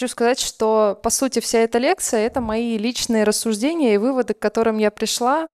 хочу сказать, что, по сути, вся эта лекция — это мои личные рассуждения и выводы, к которым я пришла,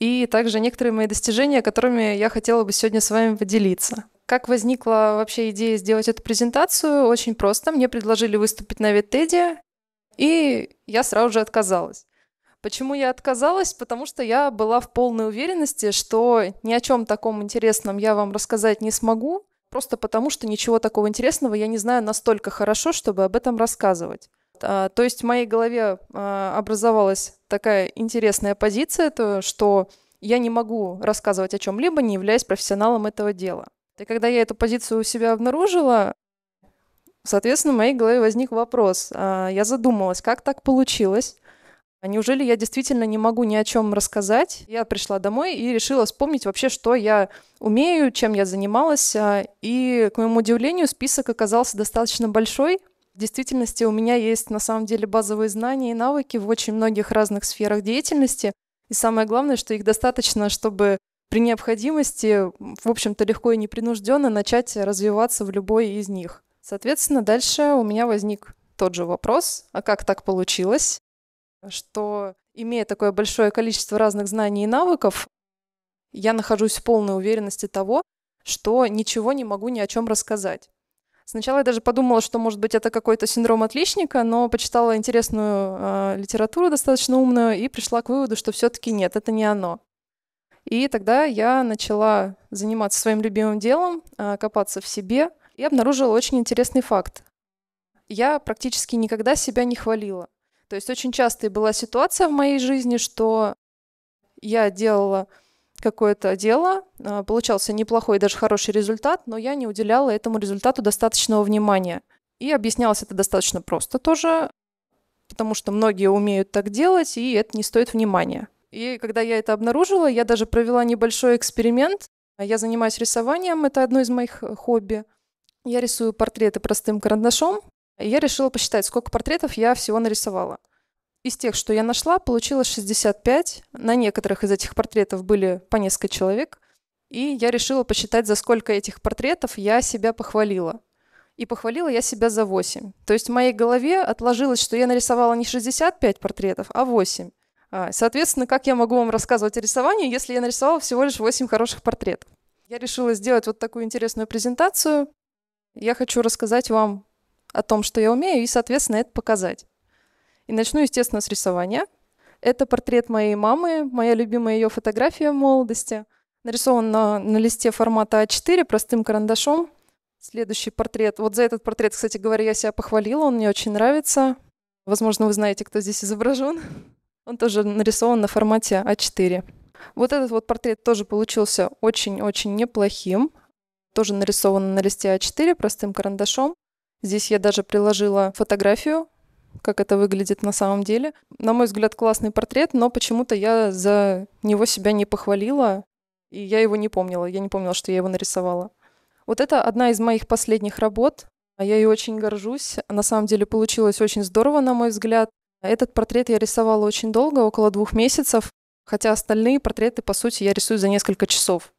и также некоторые мои достижения, которыми я хотела бы сегодня с вами поделиться. Как возникла вообще идея сделать эту презентацию? Очень просто. Мне предложили выступить на Веттеде, и я сразу же отказалась. Почему я отказалась? Потому что я была в полной уверенности, что ни о чем таком интересном я вам рассказать не смогу, просто потому, что ничего такого интересного я не знаю настолько хорошо, чтобы об этом рассказывать. А, то есть в моей голове а, образовалась такая интересная позиция, то, что я не могу рассказывать о чем-либо, не являясь профессионалом этого дела. И когда я эту позицию у себя обнаружила, соответственно, в моей голове возник вопрос. А, я задумалась, как так получилось, а неужели я действительно не могу ни о чем рассказать? Я пришла домой и решила вспомнить вообще, что я умею, чем я занималась. А, и, к моему удивлению, список оказался достаточно большой. В действительности у меня есть на самом деле базовые знания и навыки в очень многих разных сферах деятельности. И самое главное, что их достаточно, чтобы при необходимости, в общем-то, легко и непринужденно начать развиваться в любой из них. Соответственно, дальше у меня возник тот же вопрос, а как так получилось? что, имея такое большое количество разных знаний и навыков, я нахожусь в полной уверенности того, что ничего не могу ни о чем рассказать. Сначала я даже подумала, что, может быть, это какой-то синдром отличника, но почитала интересную э, литературу достаточно умную и пришла к выводу, что все-таки нет, это не оно. И тогда я начала заниматься своим любимым делом, э, копаться в себе и обнаружила очень интересный факт. Я практически никогда себя не хвалила. То есть очень часто была ситуация в моей жизни, что я делала какое-то дело, а, получался неплохой, даже хороший результат, но я не уделяла этому результату достаточного внимания. И объяснялось это достаточно просто тоже, потому что многие умеют так делать, и это не стоит внимания. И когда я это обнаружила, я даже провела небольшой эксперимент. Я занимаюсь рисованием, это одно из моих э, хобби. Я рисую портреты простым карандашом, я решила посчитать, сколько портретов я всего нарисовала. Из тех, что я нашла, получилось 65. На некоторых из этих портретов были по несколько человек. И я решила посчитать, за сколько этих портретов я себя похвалила. И похвалила я себя за 8. То есть в моей голове отложилось, что я нарисовала не 65 портретов, а 8. А, соответственно, как я могу вам рассказывать о рисовании, если я нарисовала всего лишь 8 хороших портретов? Я решила сделать вот такую интересную презентацию. Я хочу рассказать вам о том, что я умею, и, соответственно, это показать. И начну, естественно, с рисования. Это портрет моей мамы, моя любимая ее фотография в молодости. Нарисован на, на листе формата А4 простым карандашом. Следующий портрет. Вот за этот портрет, кстати говоря, я себя похвалила, он мне очень нравится. Возможно, вы знаете, кто здесь изображен. Он тоже нарисован на формате А4. Вот этот вот портрет тоже получился очень-очень неплохим. Тоже нарисован на листе А4 простым карандашом. Здесь я даже приложила фотографию, как это выглядит на самом деле. На мой взгляд, классный портрет, но почему-то я за него себя не похвалила, и я его не помнила. Я не помнила, что я его нарисовала. Вот это одна из моих последних работ. А я ее очень горжусь. На самом деле получилось очень здорово, на мой взгляд. Этот портрет я рисовала очень долго, около двух месяцев, хотя остальные портреты, по сути, я рисую за несколько часов.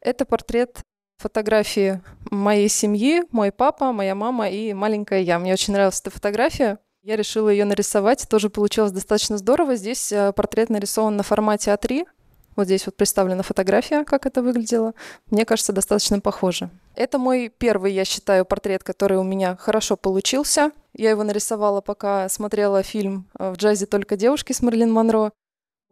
Это портрет фотографии моей семьи, мой папа, моя мама и маленькая я. Мне очень нравилась эта фотография. Я решила ее нарисовать, тоже получилось достаточно здорово. Здесь э, портрет нарисован на формате А3. Вот здесь вот представлена фотография, как это выглядело. Мне кажется, достаточно похоже. Это мой первый, я считаю, портрет, который у меня хорошо получился. Я его нарисовала, пока смотрела фильм э, «В джазе только девушки» с Мерлин Монро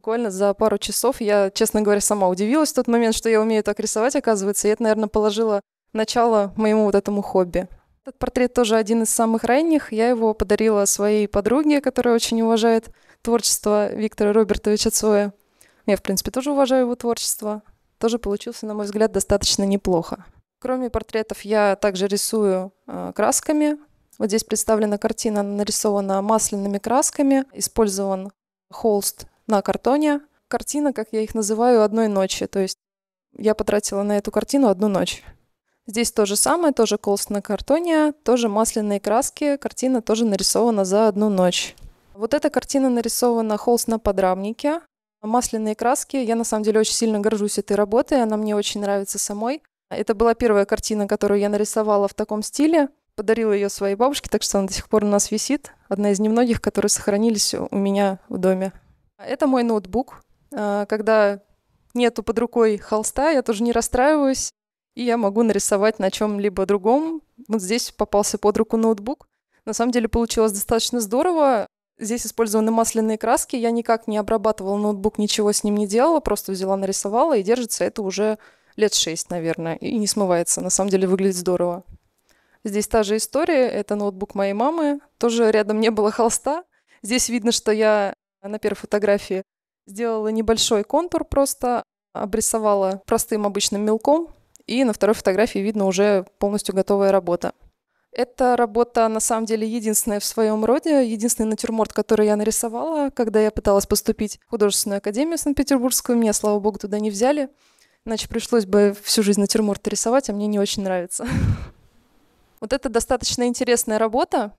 буквально за пару часов. Я, честно говоря, сама удивилась в тот момент, что я умею так рисовать, оказывается. И это, наверное, положило начало моему вот этому хобби. Этот портрет тоже один из самых ранних. Я его подарила своей подруге, которая очень уважает творчество Виктора Робертовича Цоя. Я, в принципе, тоже уважаю его творчество. Тоже получился, на мой взгляд, достаточно неплохо. Кроме портретов, я также рисую э, красками. Вот здесь представлена картина, она нарисована масляными красками. Использован холст на картоне. Картина, как я их называю, одной ночи. То есть я потратила на эту картину одну ночь. Здесь то же самое, тоже колст на картоне, тоже масляные краски. Картина тоже нарисована за одну ночь. Вот эта картина нарисована холст на подрамнике. Масляные краски. Я на самом деле очень сильно горжусь этой работой, она мне очень нравится самой. Это была первая картина, которую я нарисовала в таком стиле. Подарила ее своей бабушке, так что она до сих пор у нас висит. Одна из немногих, которые сохранились у меня в доме. Это мой ноутбук. А, когда нету под рукой холста, я тоже не расстраиваюсь, и я могу нарисовать на чем-либо другом. Вот здесь попался под руку ноутбук. На самом деле получилось достаточно здорово. Здесь использованы масляные краски. Я никак не обрабатывала ноутбук, ничего с ним не делала, просто взяла, нарисовала, и держится это уже лет шесть, наверное, и не смывается. На самом деле выглядит здорово. Здесь та же история. Это ноутбук моей мамы. Тоже рядом не было холста. Здесь видно, что я на первой фотографии. Сделала небольшой контур просто, обрисовала простым обычным мелком, и на второй фотографии видно уже полностью готовая работа. Эта работа на самом деле единственная в своем роде, единственный натюрморт, который я нарисовала, когда я пыталась поступить в художественную академию Санкт-Петербургскую. Меня, слава богу, туда не взяли. Иначе пришлось бы всю жизнь натюрморт рисовать, а мне не очень нравится. Вот это достаточно интересная работа.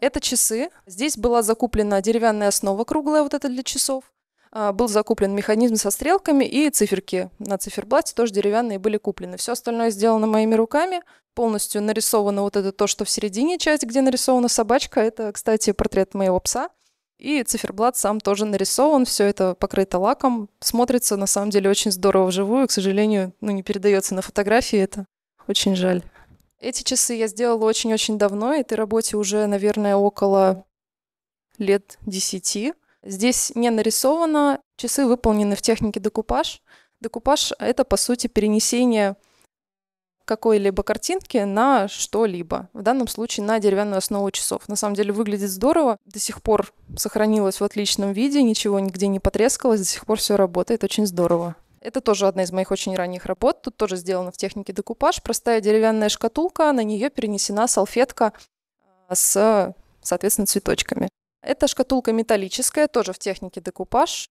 Это часы. Здесь была закуплена деревянная основа круглая, вот эта для часов. А, был закуплен механизм со стрелками и циферки. На циферблате тоже деревянные были куплены. Все остальное сделано моими руками. Полностью нарисовано вот это то, что в середине часть, где нарисована собачка. Это, кстати, портрет моего пса. И циферблат сам тоже нарисован, все это покрыто лаком, смотрится на самом деле очень здорово вживую, к сожалению, ну, не передается на фотографии это. Очень жаль. Эти часы я сделала очень-очень давно. Этой работе уже, наверное, около лет десяти. Здесь не нарисовано. Часы выполнены в технике декупаж. Декупаж — это, по сути, перенесение какой-либо картинки на что-либо. В данном случае на деревянную основу часов. На самом деле выглядит здорово. До сих пор сохранилось в отличном виде, ничего нигде не потрескалось, до сих пор все работает очень здорово. Это тоже одна из моих очень ранних работ. Тут тоже сделано в технике декупаж. Простая деревянная шкатулка, на нее перенесена салфетка а, с, соответственно, цветочками. Эта шкатулка металлическая, тоже в технике декупаж.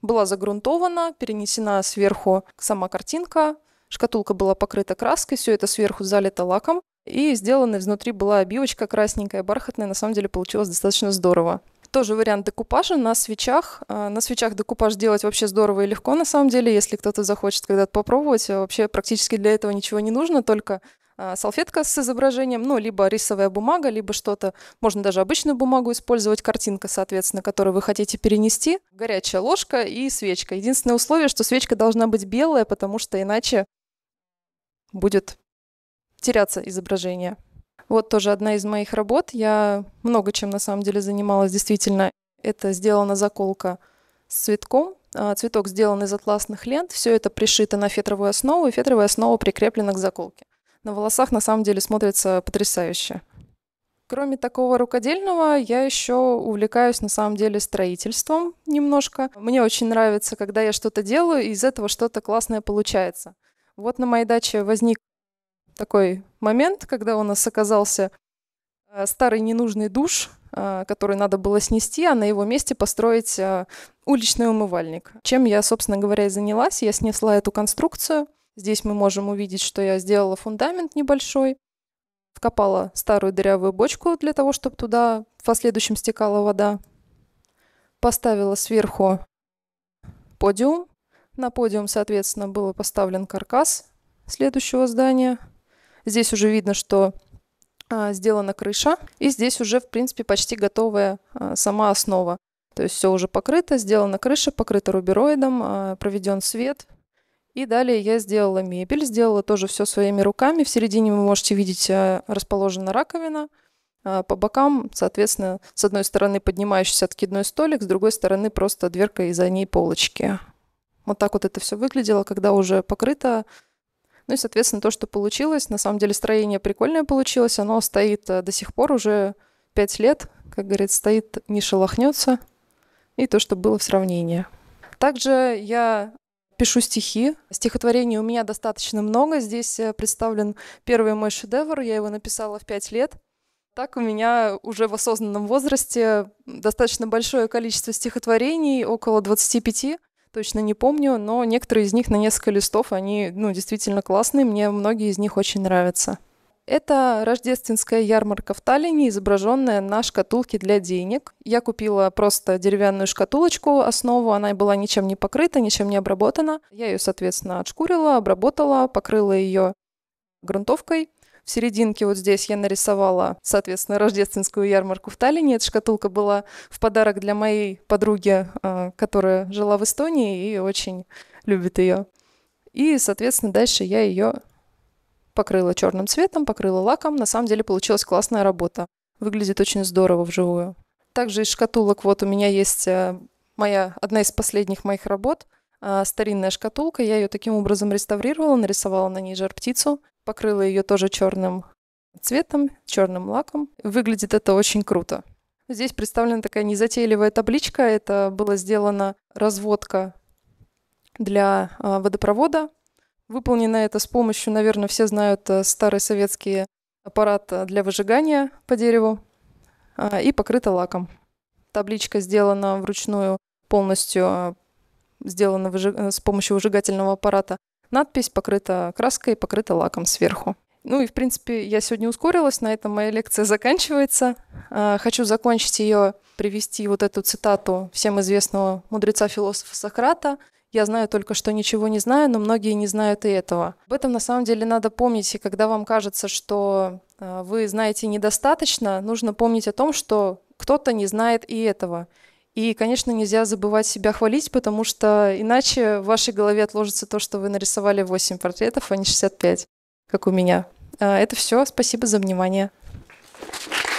Была загрунтована, перенесена сверху сама картинка. Шкатулка была покрыта краской, все это сверху залито лаком. И сделана изнутри была обивочка красненькая, бархатная. На самом деле получилось достаточно здорово тоже вариант декупажа на свечах. А, на свечах декупаж делать вообще здорово и легко, на самом деле, если кто-то захочет когда-то попробовать. А, вообще практически для этого ничего не нужно, только а, салфетка с изображением, ну, либо рисовая бумага, либо что-то, можно даже обычную бумагу использовать, картинка, соответственно, которую вы хотите перенести, горячая ложка и свечка. Единственное условие, что свечка должна быть белая, потому что иначе будет теряться изображение. Вот тоже одна из моих работ. Я много чем на самом деле занималась действительно. Это сделана заколка с цветком. А, цветок сделан из атласных лент. Все это пришито на фетровую основу, и фетровая основа прикреплена к заколке. На волосах на самом деле смотрится потрясающе. Кроме такого рукодельного, я еще увлекаюсь на самом деле строительством немножко. Мне очень нравится, когда я что-то делаю, и из этого что-то классное получается. Вот на моей даче возник такой момент, когда у нас оказался э, старый ненужный душ, э, который надо было снести, а на его месте построить э, уличный умывальник. Чем я, собственно говоря, и занялась. Я снесла эту конструкцию. Здесь мы можем увидеть, что я сделала фундамент небольшой, вкопала старую дырявую бочку для того, чтобы туда в последующем стекала вода, поставила сверху подиум. На подиум, соответственно, был поставлен каркас следующего здания – Здесь уже видно, что а, сделана крыша. И здесь уже, в принципе, почти готовая а, сама основа. То есть все уже покрыто, сделана крыша, покрыта рубероидом, а, проведен свет. И далее я сделала мебель, сделала тоже все своими руками. В середине вы можете видеть расположена раковина. По бокам, соответственно, с одной стороны поднимающийся откидной столик, с другой стороны просто дверка и за ней полочки. Вот так вот это все выглядело, когда уже покрыто ну и, соответственно, то, что получилось, на самом деле строение прикольное получилось, оно стоит э, до сих пор уже 5 лет, как говорит, стоит, не шелохнется, и то, что было в сравнении. Также я пишу стихи. Стихотворений у меня достаточно много. Здесь э, представлен первый мой шедевр. Я его написала в 5 лет. Так у меня уже в осознанном возрасте достаточно большое количество стихотворений, около 25 точно не помню, но некоторые из них на несколько листов, они ну, действительно классные, мне многие из них очень нравятся. Это рождественская ярмарка в Таллине, изображенная на шкатулке для денег. Я купила просто деревянную шкатулочку, основу, она была ничем не покрыта, ничем не обработана. Я ее, соответственно, отшкурила, обработала, покрыла ее грунтовкой, в серединке вот здесь я нарисовала, соответственно, рождественскую ярмарку в Таллине. Эта шкатулка была в подарок для моей подруги, а, которая жила в Эстонии и очень любит ее. И, соответственно, дальше я ее покрыла черным цветом, покрыла лаком. На самом деле получилась классная работа. Выглядит очень здорово вживую. Также из шкатулок вот у меня есть э, моя, одна из последних моих работ. А, старинная шкатулка. Я ее таким образом реставрировала, нарисовала на ней жар-птицу покрыла ее тоже черным цветом, черным лаком. Выглядит это очень круто. Здесь представлена такая незатейливая табличка. Это была сделана разводка для а, водопровода. Выполнено это с помощью, наверное, все знают э, старый советский аппарат для выжигания по дереву а, и покрыта лаком. Табличка сделана вручную полностью, а, сделана э, с помощью выжигательного аппарата Надпись покрыта краской, покрыта лаком сверху. Ну и, в принципе, я сегодня ускорилась, на этом моя лекция заканчивается. А, хочу закончить ее, привести вот эту цитату всем известного мудреца-философа Сократа. «Я знаю только, что ничего не знаю, но многие не знают и этого». Об этом, на самом деле, надо помнить, и когда вам кажется, что а, вы знаете недостаточно, нужно помнить о том, что кто-то не знает и этого. И, конечно, нельзя забывать себя хвалить, потому что иначе в вашей голове отложится то, что вы нарисовали 8 портретов, а не 65, как у меня. А, это все. Спасибо за внимание. Thank you.